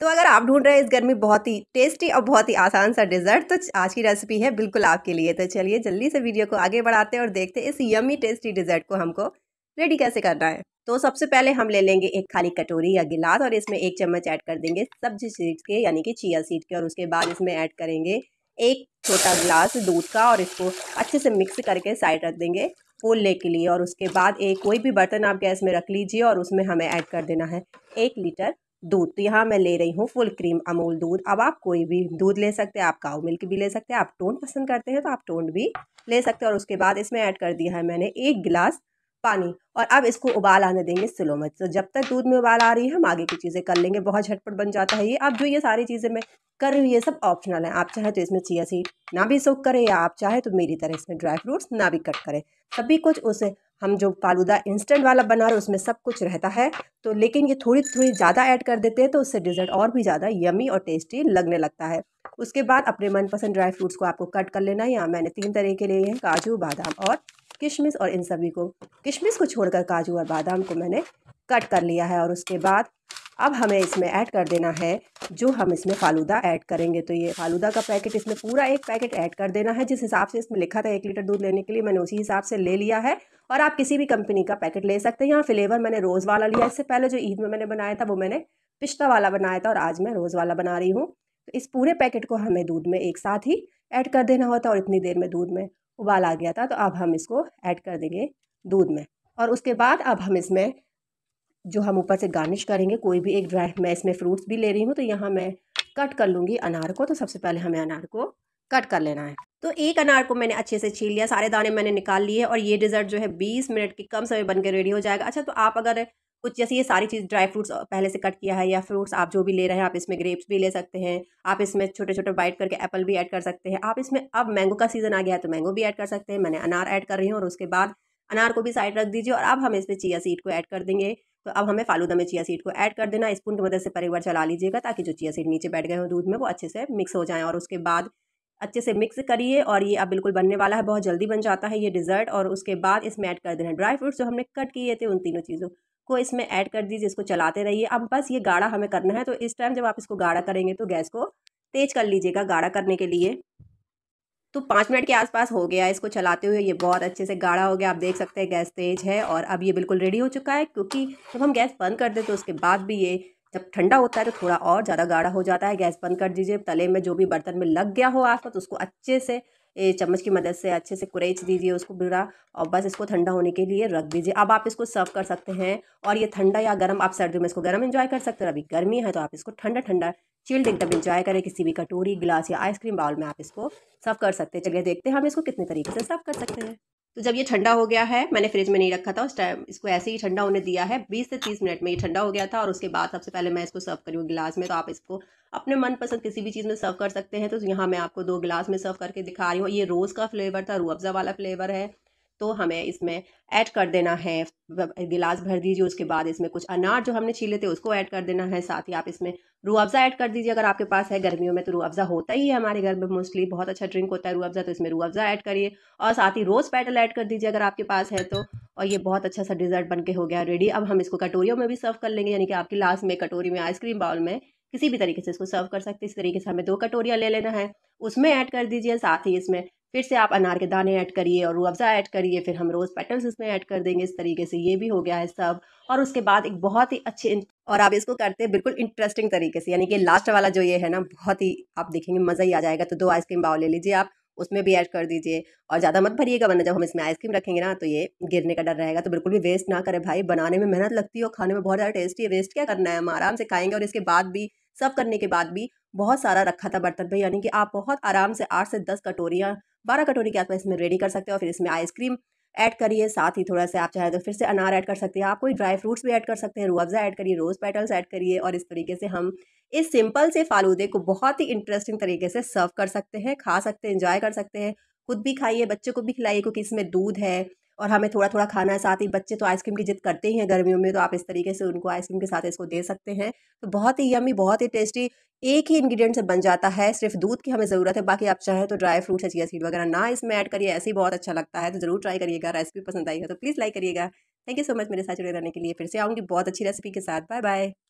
तो अगर आप ढूंढ रहे हैं इस गर्मी बहुत ही टेस्टी और बहुत ही आसान सा डिज़र्ट तो आज की रेसिपी है बिल्कुल आपके लिए तो चलिए जल्दी से वीडियो को आगे बढ़ाते हैं और देखते हैं इस यमी टेस्टी डिज़र्ट को हमको रेडी कैसे करना है तो सबसे पहले हम ले लेंगे एक खाली कटोरी या गिलास और इसमें एक चम्मच ऐड कर देंगे सब्जी सीड्स के यानी कि चिया सीड के और उसके बाद इसमें ऐड करेंगे एक छोटा गिलास दूध का और इसको अच्छे से मिक्स करके साइड रख देंगे फूलने के लिए और उसके बाद एक कोई भी बर्तन आप गैस में रख लीजिए और उसमें हमें ऐड कर देना है एक लीटर दूध तो यहाँ मैं ले रही हूँ फुल क्रीम अमूल दूध अब आप कोई भी दूध ले सकते हैं आप काऊ मिल्क भी ले सकते हैं आप टोंड पसंद करते हैं तो आप टोंड भी ले सकते हैं और उसके बाद इसमें ऐड कर दिया है मैंने एक गिलास पानी और अब इसको उबाल आने देंगे स्लो में तो जब तक दूध में उबाल आ रही है हम आगे की चीज़ें कर लेंगे बहुत झटपट बन जाता है ये अब जो ये सारी चीज़ें मैं कर रही हूँ ये सब ऑप्शनल है आप चाहे तो इसमें चिया सीड ना भी सूख करें या आप चाहे तो मेरी तरह इसमें ड्राई फ्रूट्स ना भी कट करें सभी कुछ उस हम जो फालूदा इंस्टेंट वाला बना रहे उसमें सब कुछ रहता है तो लेकिन ये थोड़ी थोड़ी ज़्यादा ऐड कर देते हैं तो उससे डिज़र्ट और भी ज़्यादा यमी और टेस्टी लगने लगता है उसके बाद अपने मनपसंद ड्राई फ्रूट्स को आपको कट कर लेना है यहाँ मैंने तीन तरह के लिए हैं काजू बादाम और किशमिश और इन सभी को किशमिश को छोड़कर काजू और बादाम को मैंने कट कर लिया है और उसके बाद अब हमें इसमें ऐड कर देना है जो हम इसमें फालूदा ऐड करेंगे तो ये फालूदा का पैकेट इसमें पूरा एक पैकेट ऐड कर देना है जिस हिसाब से इसमें लिखा था एक लीटर दूध लेने के लिए मैंने उसी हिसाब से ले लिया है और आप किसी भी कंपनी का पैकेट ले सकते हैं यहाँ फ्लेवर मैंने रोज़ वाला लिया इससे पहले जो ईद में मैंने बनाया था वो मैंने पिस्ता वाला बनाया था और आज मैं रोज़ वाला बना रही हूँ तो इस पूरे पैकेट को हमें दूध में एक साथ ही ऐड कर देना होता और इतनी देर में दूध में उबाल आ गया था तो अब हम इसको ऐड कर देंगे दूध में और उसके बाद अब हम इसमें जो हम ऊपर से गार्निश करेंगे कोई भी एक ड्राई मैं इसमें फ्रूट्स भी ले रही हूँ तो यहाँ मैं कट कर लूँगी अनार को तो सबसे पहले हमें अनार को कट कर लेना है तो एक अनार को मैंने अच्छे से छील लिया सारे दाने मैंने निकाल लिए और ये डिज़र्ट जो है बीस मिनट के कम समय बनकर रेडी हो जाएगा अच्छा तो आप अगर कुछ जैसे ये सारी चीज़ ड्राई फ्रूट्स पहले से कट किया है या फ्रूट्स आप जो भी ले रहे हैं आप इसमें ग्रेप्स भी ले सकते हैं आप इसमें छोटे छोटे बाइट करके एप्पल भी ऐड कर सकते हैं आप इसमें अब मैंगो का सीज़न आ गया है तो मैंगो भी ऐड कर सकते हैं मैंने अनार ऐड कर रही हूँ और उसके बाद अनार को भी साइड रख दीजिए और अब हम इसमें चिया सीड को ऐड कर देंगे तो अब हमें फालूदा में चिया सीड को ऐड कर देना स्पून की मदद से परिवार चला लीजिएगा ताकि जो चिया सीड नीचे बैठ गए हों दूध में वो अच्छे से मिक्स हो जाएँ और उसके बाद अच्छे से मिक्स करिए और ये अब बिल्कुल बनने वाला है बहुत जल्दी बन जाता है ये डिज़र्ट और उसके बाद इसमें ऐड कर देना ड्राई फ्रूट्स जो हमने कट किए थे उन तीनों चीज़ों को इसमें ऐड कर दीजिए इसको चलाते रहिए अब बस ये गाढ़ा हमें करना है तो इस टाइम जब आप इसको गाढ़ा करेंगे तो गैस को तेज कर लीजिएगा गाढ़ा करने के लिए तो पाँच मिनट के आसपास हो गया इसको चलाते हुए ये बहुत अच्छे से गाढ़ा हो गया आप देख सकते हैं गैस तेज है और अब ये बिल्कुल रेडी हो चुका है क्योंकि जब हम गैस बंद कर दें तो उसके बाद भी ये जब ठंडा होता है तो थोड़ा और ज़्यादा गाढ़ा हो जाता है गैस बंद कर दीजिए तले में जो भी बर्तन में लग गया हो आसपास तो उसको अच्छे से चम्मच की मदद से अच्छे से कुरेच दीजिए उसको बुरा और बस इसको ठंडा होने के लिए रख दीजिए अब आप इसको सर्व कर सकते हैं और ये ठंडा या गर्म आप सर्दियों में इसको गर्म इन्जॉय कर सकते हैं अभी गर्मी है तो आप इसको ठंडा ठंडा चिल्ड एकदम इन्जॉय करें किसी भी कटोरी गिलास या आइसक्रीम बाउल में आप इसको सर्व कर सकते हैं चलिए देखते हैं हम इसको कितने तरीके से सर्व कर सकते हैं तो जब ये ठंडा हो गया है मैंने फ्रिज में नहीं रखा था उस टाइम इसको ऐसे ही ठंडा होने दिया है बीस से तीस मिनट में ये ठंडा हो गया था और उसके बाद सबसे पहले मैं इसको सर्व करी गिलास में तो आप इसको अपने मनपसंद किसी भी चीज़ में सर्व कर सकते हैं तो यहाँ मैं आपको दो गिलास में सर्व करके दिखा रही हूँ ये रोज़ का फ्लेवर था रूअफ़ा वाला फ्लेवर है तो हमें इसमें ऐड कर देना है गिलास भर दीजिए उसके बाद इसमें कुछ अनार जो हमने छीले थे उसको ऐड कर देना है साथ ही आप इसमें रू अफ़ज़ा ऐड कर दीजिए अगर आपके पास है गर्मियों में तो रू अफ़ज़ा होता ही है हमारे घर में मोस्टली बहुत अच्छा ड्रिंक होता है रू अफ़ज़ा तो इसमें रू अफ़ज़ा ऐड करिए और साथ ही रोज़ पेटल ऐड कर दीजिए अगर आपके पास है तो और ये बहुत अच्छा सा डिज़र्ट बन के हो गया रेडी अब हम इसको कटोरियों में भी सर्व कर लेंगे यानी कि आपकी लास्ट में कटोरी में आइसक्रीम बाउल में किसी भी तरीके से इसको सर्व कर सकते हैं इस तरीके से हमें दो कटोरियाँ ले लेना है उसमें ऐड कर दीजिए साथ ही इसमें फिर से आप अनार के दाने ऐड करिए और रूअफ़ज़ा ऐड करिए फिर हम रोज़ पेटल्स इसमें ऐड कर देंगे इस तरीके से ये भी हो गया है सब और उसके बाद एक बहुत ही अच्छे और आप इसको करते हैं बिल्कुल इंटरेस्टिंग तरीके से यानी कि लास्ट वाला जो ये है ना बहुत ही आप देखेंगे मज़ा ही आ जाएगा तो दो आइसक्रीम बाव ले लीजिए आप उसमें भी ऐड कर दीजिए और ज़्यादा मत भरिएगा वरना जब हम इसमें आइसक्रीम रखेंगे ना तो ये गिरने का डर रहेगा तो बिल्कुल भी वेस्ट ना करें भाई बनाने में मेहनत लगती है और खाने में बहुत ज़्यादा टेस्टी है वेस्ट क्या करना है हम आराम से खाएंगे और इसके बाद भी सब करने के बाद भी बहुत सारा रखा था बर्तन पे यानी कि आप बहुत आराम से आठ से दस कटोरियाँ बारह कटोरी के आसपास इसमें रेडी कर सकते हो फिर इसमें आइसक्रीम ऐड करिए साथ ही थोड़ा सा आप चाहे तो फिर से अनार ऐड कर सकते हैं आप कोई ड्राई फ्रूट्स भी ऐड कर सकते हैं रूअफ़ा ऐड करिए रोज़ पेटल्स ऐड करिए और इस तरीके से हम इस सिंपल से फालूदे को बहुत ही इंटरेस्टिंग तरीके से सर्व कर सकते हैं खा सकते हैं इंजॉय कर सकते हैं खुद भी खाइए बच्चों को भी खिलाइए क्योंकि इसमें दूध है और हमें थोड़ा थोड़ा खाना है साथ ही बच्चे तो आइसक्रीम की जिद करते ही हैं गर्मियों में तो आप इस तरीके से उनको आइसक्रीम के साथ इसको दे सकते हैं तो बहुत ही यमी बहुत ही टेस्टी एक ही इंग्रेडिएंट से बन जाता है सिर्फ दूध की हमें ज़रूरत है बाकी आप चाहें तो ड्राई फ्रूट्स या चिया सीड वगैरह ना इसमें ऐड करिए ऐसे ही बहुत अच्छा लगता है तो ज़रूर ट्राई करिएगा रेसिपी पसंद आएगा तो प्लीज़ लाइक करिएगा थैंक यू सो मच मेरे साथ जुड़े रहने के लिए फिर से आऊँगी बहुत अच्छी रेसिपी के साथ बाय बाय